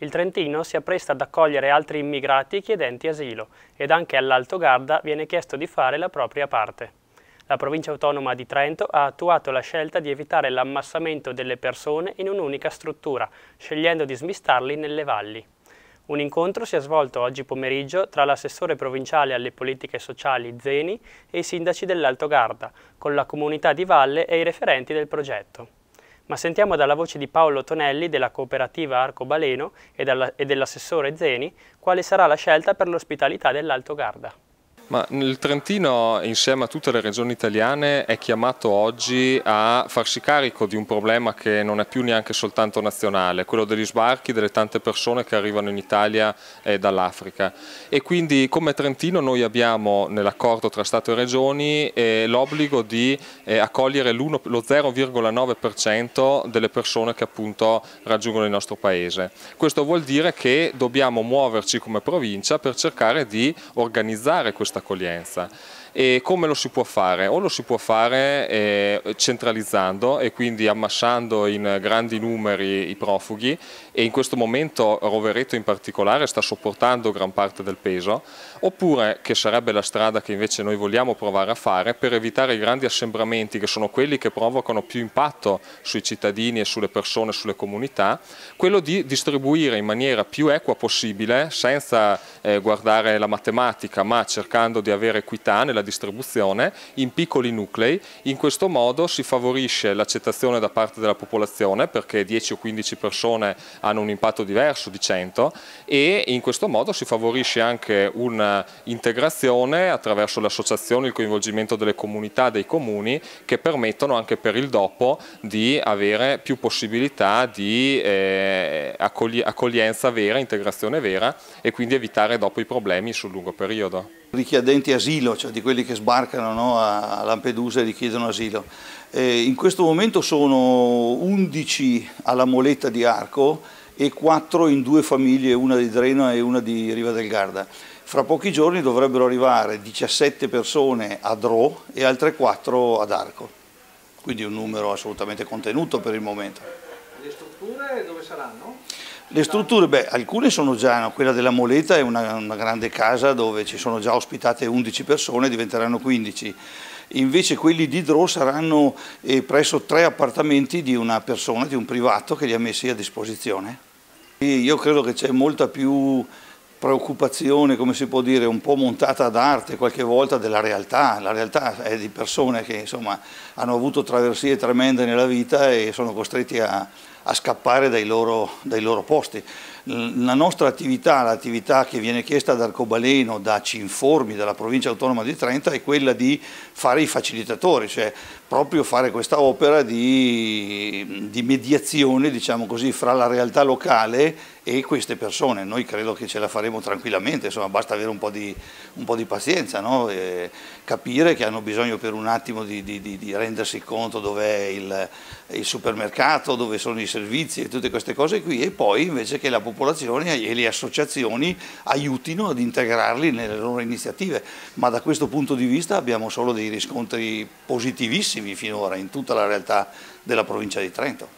Il Trentino si appresta ad accogliere altri immigrati chiedenti asilo ed anche all'Alto Garda viene chiesto di fare la propria parte. La provincia autonoma di Trento ha attuato la scelta di evitare l'ammassamento delle persone in un'unica struttura, scegliendo di smistarli nelle valli. Un incontro si è svolto oggi pomeriggio tra l'assessore provinciale alle politiche sociali Zeni e i sindaci dell'Alto Garda, con la comunità di Valle e i referenti del progetto ma sentiamo dalla voce di Paolo Tonelli della cooperativa Arcobaleno e, dell'assessore Zeni quale sarà la scelta per l'ospitalità dell'Alto Garda. Ma il Trentino, insieme a tutte le regioni italiane, è chiamato oggi a farsi carico di un problema che non è più neanche soltanto nazionale, quello degli sbarchi delle tante persone che arrivano in Italia eh, dall'Africa. E quindi come Trentino noi abbiamo nell'accordo tra Stato e Regioni eh, l'obbligo di eh, accogliere lo 0,9% delle persone che appunto raggiungono il nostro Paese. Questo vuol dire che dobbiamo muoverci come provincia per cercare di organizzare questa questa accoglienza. E come lo si può fare? O lo si può fare eh, centralizzando e quindi ammassando in grandi numeri i profughi e in questo momento Rovereto in particolare sta sopportando gran parte del peso, oppure che sarebbe la strada che invece noi vogliamo provare a fare per evitare i grandi assembramenti che sono quelli che provocano più impatto sui cittadini e sulle persone, sulle comunità, quello di distribuire in maniera più equa possibile senza eh, guardare la matematica ma cercando cercando di avere equità nella distribuzione in piccoli nuclei. In questo modo si favorisce l'accettazione da parte della popolazione perché 10 o 15 persone hanno un impatto diverso di 100 e in questo modo si favorisce anche un'integrazione attraverso le associazioni, il coinvolgimento delle comunità, dei comuni che permettono anche per il dopo di avere più possibilità di eh, accoglienza vera, integrazione vera e quindi evitare dopo i problemi sul lungo periodo richiedenti asilo, cioè di quelli che sbarcano no, a Lampedusa e richiedono asilo. Eh, in questo momento sono 11 alla Moletta di Arco e 4 in due famiglie, una di Drena e una di Riva del Garda. Fra pochi giorni dovrebbero arrivare 17 persone a Dro e altre 4 ad Arco, quindi un numero assolutamente contenuto per il momento. Le strutture dove saranno? Le strutture, beh, alcune sono già, quella della Moleta è una, una, grande casa dove ci sono già ospitate 11 persone, diventeranno 15. Invece quelli di Dro saranno eh, presso tre appartamenti di una persona, di un privato che li ha messi a disposizione. E io credo che c'è molta più preoccupazione, come si può dire, un po' montata ad arte qualche volta della realtà. La realtà è di persone che insomma, hanno avuto traversie tremende nella vita e sono costretti a, a scappare dai loro, dai loro posti. La nostra attività, l'attività che viene chiesta ad Arcobaleno, da Cinformi, dalla provincia autonoma di Trento, è quella di fare i facilitatori, cioè proprio fare questa opera di, di mediazione, diciamo così, fra la realtà locale e queste persone. Noi credo che ce la faremo tranquillamente, insomma, basta avere un po' di, un po di pazienza, no? capire che hanno bisogno per un attimo di, di rendersi conto dov'è il, il supermercato, dove sono i servizi servizi e tutte queste cose qui e poi invece che la popolazione e le associazioni aiutino ad integrarli nelle loro iniziative, ma da questo punto di vista abbiamo solo dei riscontri positivissimi finora in tutta la realtà della provincia di Trento.